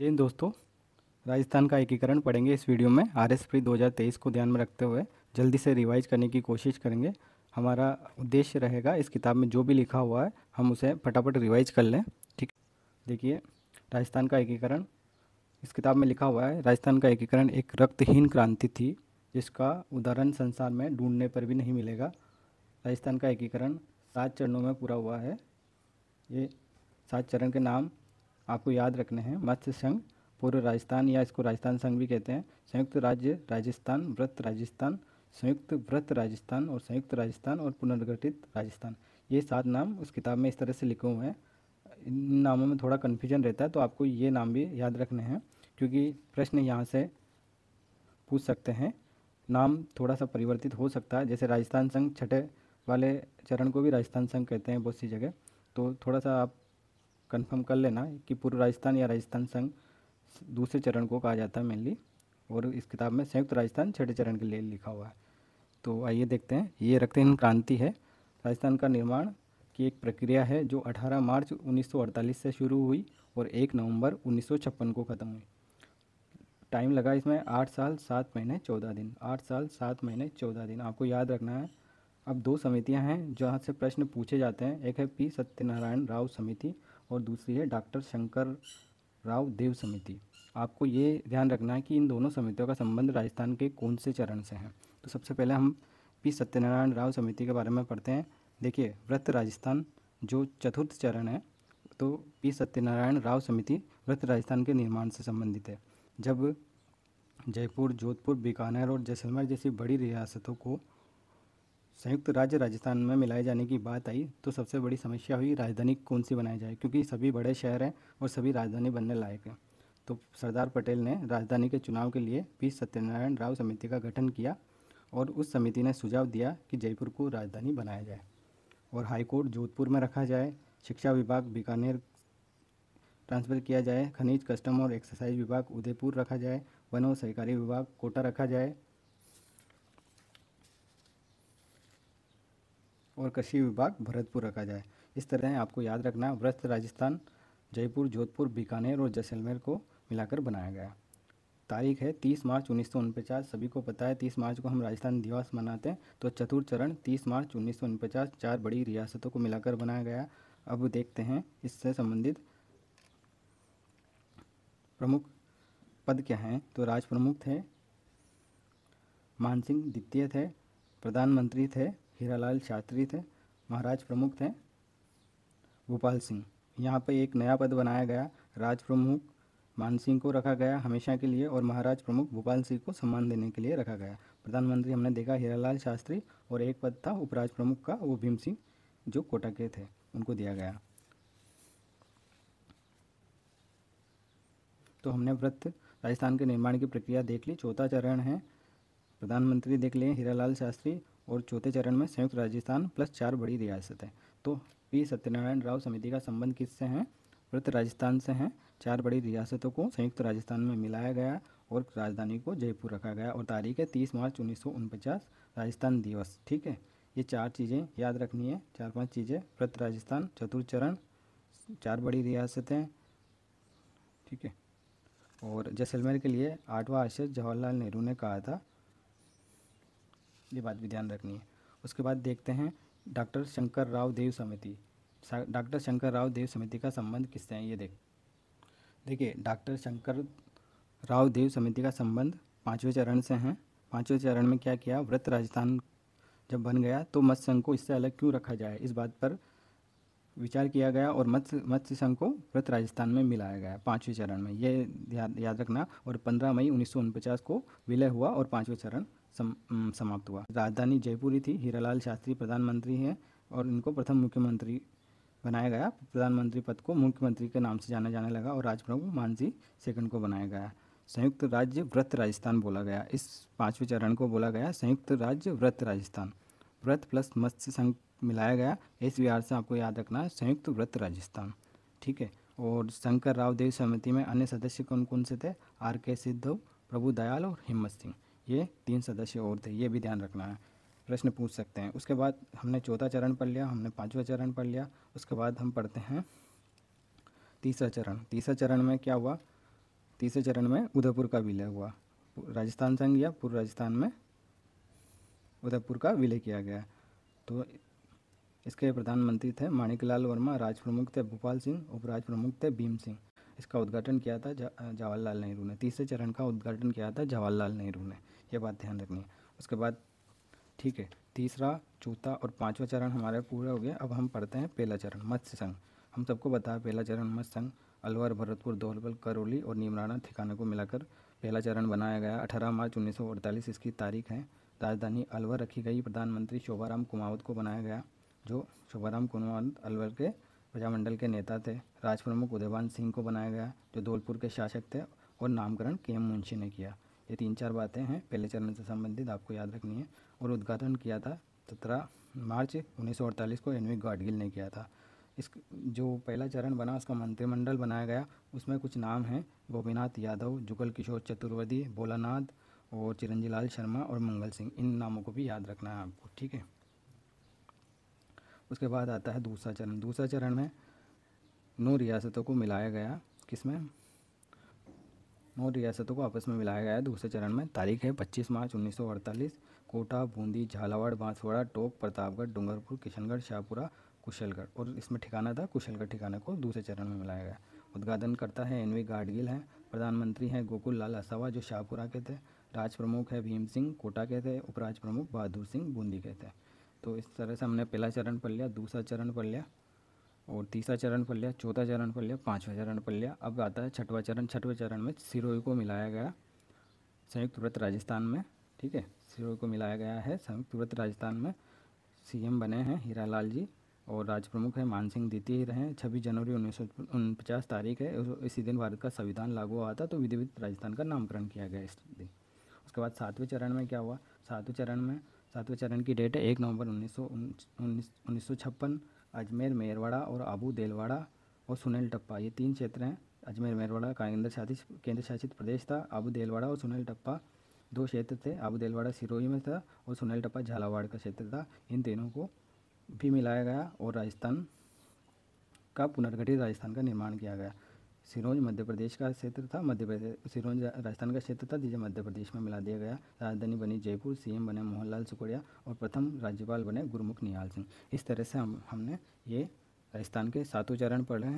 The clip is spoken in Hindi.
जिन दोस्तों राजस्थान का एकीकरण पढ़ेंगे इस वीडियो में आर एस प्री दो को ध्यान में रखते हुए जल्दी से रिवाइज करने की कोशिश करेंगे हमारा उद्देश्य रहेगा इस किताब में जो भी लिखा हुआ है हम उसे फटाफट रिवाइज कर लें ठीक देखिए राजस्थान का एकीकरण इस किताब में लिखा हुआ है राजस्थान का एकीकरण एक रक्तहीन क्रांति थी जिसका उदाहरण संसार में ढूंढने पर भी नहीं मिलेगा राजस्थान का एकीकरण सात चरणों में पूरा हुआ है ये सात चरण के नाम आपको याद रखने हैं मत्स्य संघ पूर्व राजस्थान या इसको राजस्थान संघ भी कहते हैं संयुक्त राज्य राजस्थान व्रत राजस्थान संयुक्त व्रत राजस्थान और संयुक्त राजस्थान और पुनर्गठित राजस्थान ये सात नाम उस किताब में इस तरह से लिखे हुए हैं इन नामों में थोड़ा कन्फ्यूजन रहता है तो आपको ये नाम भी याद रखने हैं क्योंकि प्रश्न यहाँ से पूछ सकते हैं नाम थोड़ा सा परिवर्तित हो सकता है जैसे राजस्थान संघ छठे वाले चरण को भी राजस्थान संघ कहते हैं बहुत सी जगह तो थोड़ा सा आप कंफर्म कर लेना कि पूर्व राजस्थान या राजस्थान संघ दूसरे चरण को कहा जाता है मेनली और इस किताब में संयुक्त राजस्थान छठे चरण के लिए लिखा हुआ है तो आइए देखते हैं ये रक्तहीन क्रांति है राजस्थान का निर्माण की एक प्रक्रिया है जो 18 मार्च 1948 से शुरू हुई और 1 नवंबर 1956 को ख़त्म हुई टाइम लगा इसमें आठ साल सात महीने चौदह दिन आठ साल सात महीने चौदह दिन आपको याद रखना है अब दो समितियां हैं जहां से प्रश्न पूछे जाते हैं एक है पी सत्यनारायण राव समिति और दूसरी है डॉक्टर शंकर राव देव समिति आपको ये ध्यान रखना है कि इन दोनों समितियों का संबंध राजस्थान के कौन से चरण से है तो सबसे पहले हम पी सत्यनारायण राव समिति के बारे में पढ़ते हैं देखिए व्रत राजस्थान जो चतुर्थ चरण है तो पी सत्यनारायण राव समिति व्रत राजस्थान के निर्माण से संबंधित है जब जयपुर जोधपुर बीकानेर और जैसलमेर जैसी बड़ी रियासतों को संयुक्त राज्य राजस्थान में मिलाए जाने की बात आई तो सबसे बड़ी समस्या हुई राजधानी कौन सी बनाई जाए क्योंकि सभी बड़े शहर हैं और सभी राजधानी बनने लायक हैं तो सरदार पटेल ने राजधानी के चुनाव के लिए पी सत्यनारायण राव समिति का गठन किया और उस समिति ने सुझाव दिया कि जयपुर को राजधानी बनाया जाए और हाईकोर्ट जोधपुर में रखा जाए शिक्षा विभाग बीकानेर ट्रांसफ़र किया जाए खनिज कस्टम और एक्सरसाइज विभाग उदयपुर रखा जाए वन और सहकारी विभाग कोटा रखा जाए और कृषि विभाग भरतपुर रखा जाए इस तरह आपको याद रखना व्रस्त राजस्थान जयपुर जोधपुर बीकानेर और जैसलमेर को मिलाकर बनाया गया तारीख है 30 मार्च उन्नीस सभी को पता है 30 मार्च को हम राजस्थान दिवस मनाते हैं तो चतुर चरण 30 मार्च उन्नीस चार बड़ी रियासतों को मिलाकर बनाया गया अब देखते हैं इससे संबंधित प्रमुख पद क्या हैं तो राज प्रमुख थे मानसिंह द्वितीय थे प्रधानमंत्री थे हीरालाल शास्त्री थे महाराज प्रमुख थे भोपाल सिंह यहाँ पर एक नया पद बनाया गया राज प्रमुख मान सिंह को रखा गया हमेशा के लिए और महाराज प्रमुख भोपाल सिंह को सम्मान देने के लिए रखा गया प्रधानमंत्री हमने देखा हीरालाल शास्त्री और एक पद था उपराज प्रमुख का वो भीम सिंह जो कोटा के थे उनको दिया गया तो हमने व्रत राजस्थान के निर्माण की प्रक्रिया देख ली चौथा चरण है प्रधानमंत्री देख लिए हीरालाल शास्त्री और चौथे चरण में संयुक्त राजस्थान प्लस चार बड़ी रियासतें तो पी सत्यनारायण राव समिति का संबंध किससे हैं वृत्त राजस्थान से हैं चार बड़ी रियासतों को संयुक्त राजस्थान में मिलाया गया और राजधानी को जयपुर रखा गया और तारीख है तीस मार्च उन्नीस राजस्थान दिवस ठीक है ये चार चीज़ें याद रखनी है चार पांच चीज़ें वृत्त राजस्थान चतुर्थ चरण चार बड़ी रियासतें ठीक है और जैसलमेर के लिए आठवां आशीष जवाहरलाल नेहरू ने कहा था ये बात भी ध्यान रखनी है उसके बाद देखते हैं डॉक्टर शंकर राव देव समिति डॉक्टर शंकर राव देव समिति का संबंध किससे है ये देख देखिए डॉक्टर शंकर राव देव समिति का संबंध पाँचवें चरण से हैं पाँचवें चरण में क्या किया व्रत राजस्थान जब बन गया तो मत्स्य संघ को इससे अलग क्यों रखा जाए इस बात पर विचार किया गया और मत्स्य मत्स्य संघ को व्रत राजस्थान में मिलाया गया पाँचवें चरण में ये याद याद रखना और पंद्रह मई उन्नीस को विलय हुआ और पाँचवें चरण सम, समाप्त हुआ राजधानी जयपुरी थी हीरालाल शास्त्री प्रधानमंत्री हैं और इनको प्रथम मुख्यमंत्री बनाया गया प्रधानमंत्री पद को मुख्यमंत्री के नाम से जाना जाने लगा और राजप्रभु मानसी सेकंड को बनाया गया संयुक्त राज्य व्रत राजस्थान बोला गया इस पांचवें चरण को बोला गया संयुक्त राज्य व्रत राजस्थान व्रत प्लस मत्स्य संघ मिलाया गया इस विहार से आपको याद रखना है संयुक्त व्रत राजस्थान ठीक है और शंकर राव देव समिति में अन्य सदस्य कौन कौन से थे आर के सिद्धव प्रभु दयाल और हिम्मत सिंह ये तीन सदस्य और थे ये भी ध्यान रखना है प्रश्न पूछ सकते हैं उसके बाद हमने चौथा चरण पढ़ लिया हमने पाँचवा चरण पढ़ लिया उसके बाद हम पढ़ते हैं तीसरा चरण तीसरा चरण में क्या हुआ तीसरे चरण में उदयपुर का विलय हुआ राजस्थान संघ या पूर्व राजस्थान में उदयपुर का विलय किया गया तो इसके प्रधानमंत्री थे माणिकलाल वर्मा राज प्रमुख थे भोपाल सिंह उपराज प्रमुख थे भीम सिंह इसका उद्घाटन किया था जवाहरलाल नेहरू ने तीसरे चरण का उद्घाटन किया था जवाहरलाल नेहरू ने ये बात ध्यान रखनी है उसके बाद ठीक है तीसरा चौथा और पांचवा चरण हमारा पूरा हो गया अब हम पढ़ते हैं पहला चरण मत्स्य संघ हम सबको बताया पहला चरण मत्स्य संघ अलवर भरतपुर धौलबल करौली और नीमराना ठिकाना को मिलाकर पहला चरण बनाया गया 18 मार्च 1948 इसकी तारीख है राजधानी अलवर रखी गई प्रधानमंत्री शोभाराम कुमावत को बनाया गया जो शोभाराम कुमावत अलवर के प्रजामंडल के नेता थे राज प्रमुख उदयवान सिंह को बनाया गया जो धौलपुर के शासक थे और नामकरण के एम मुंशी ने किया ये तीन चार बातें हैं पहले चरण से संबंधित आपको याद रखनी है और उद्घाटन किया था सत्रह मार्च उन्नीस को एनवी गाडगिल ने किया था इस जो पहला चरण बना उसका मंत्रिमंडल बनाया गया उसमें कुछ नाम हैं गोपीनाथ यादव जुगल किशोर चतुर्वेदी भोलानाथ और चिरंजीलाल शर्मा और मंगल सिंह इन नामों को भी याद रखना है आपको ठीक है उसके बाद आता है दूसरा चरण दूसरा चरण में नौ रियासतों को मिलाया गया किसमें नौ रियासतों को आपस में मिलाया गया है दूसरे चरण में तारीख है 25 मार्च 1948 कोटा बूंदी झालावाड़ बांसवाड़ा टोक प्रतापगढ़ डूंगरपुर किशनगढ़ शाहपुरा कुशलगढ़ और इसमें ठिकाना था कुशलगढ़ ठिकाने को दूसरे चरण में मिलाया गया उद्घाटन करता है एन वी गाडगिल हैं प्रधानमंत्री हैं गोकुल लाल असावा जो शाहपुरा के थे राज प्रमुख है भीम सिंह कोटा के थे उपराज प्रमुख बहादुर सिंह बूंदी के थे तो इस तरह से हमने पहला चरण पढ़ लिया दूसरा चरण पढ़ लिया और तीसरा चरण पढ़ लिया चौथा चरण पढ़ लिया पाँचवा चरण पढ़ लिया अब आता है छठवा चरण छठवा चरण में सिरोही को मिलाया गया संयुक्त व्रत राजस्थान में ठीक है सिरोही को मिलाया गया है संयुक्त व्रत राजस्थान में सीएम बने हैं लाल जी और राजप्रमुख प्रमुख हैं मान सिंह द्वितीय रहे छब्बीस जनवरी उन्नीस तारीख है इसी दिन भारत का संविधान लागू हुआ था तो विधिवित राजस्थान का नामकरण किया गया इस दिन उसके बाद सातवें चरण में क्या हुआ सातवें चरण में सातवें चरण की डेट है एक नवंबर उन्नीस सौ अजमेर मेरवाड़ा और आबू देलवाड़ा और सुनील टप्पा ये तीन क्षेत्र हैं अजमेर मेरवाड़ा केंद्र शासित केंद्र शासित प्रदेश था आबू देलवाड़ा और सुनील टप्पा दो क्षेत्र थे आबू देलवाड़ा सिरोही में था और सुनील टप्पा झालावाड़ का क्षेत्र था इन तीनों को भी मिलाया गया और राजस्थान का पुनर्गठित राजस्थान का निर्माण किया गया सिरोंज मध्य प्रदेश का क्षेत्र था मध्य प्रदेश सिरोंज राजस्थान का क्षेत्र था जिसे मध्य प्रदेश में मिला दिया गया राजधानी बनी जयपुर सीएम बने मोहनलाल सुकोड़िया और प्रथम राज्यपाल बने गुरमुख निहाल सिंह इस तरह से हम हमने ये राजस्थान के सातों चरण पढ़ रहे हैं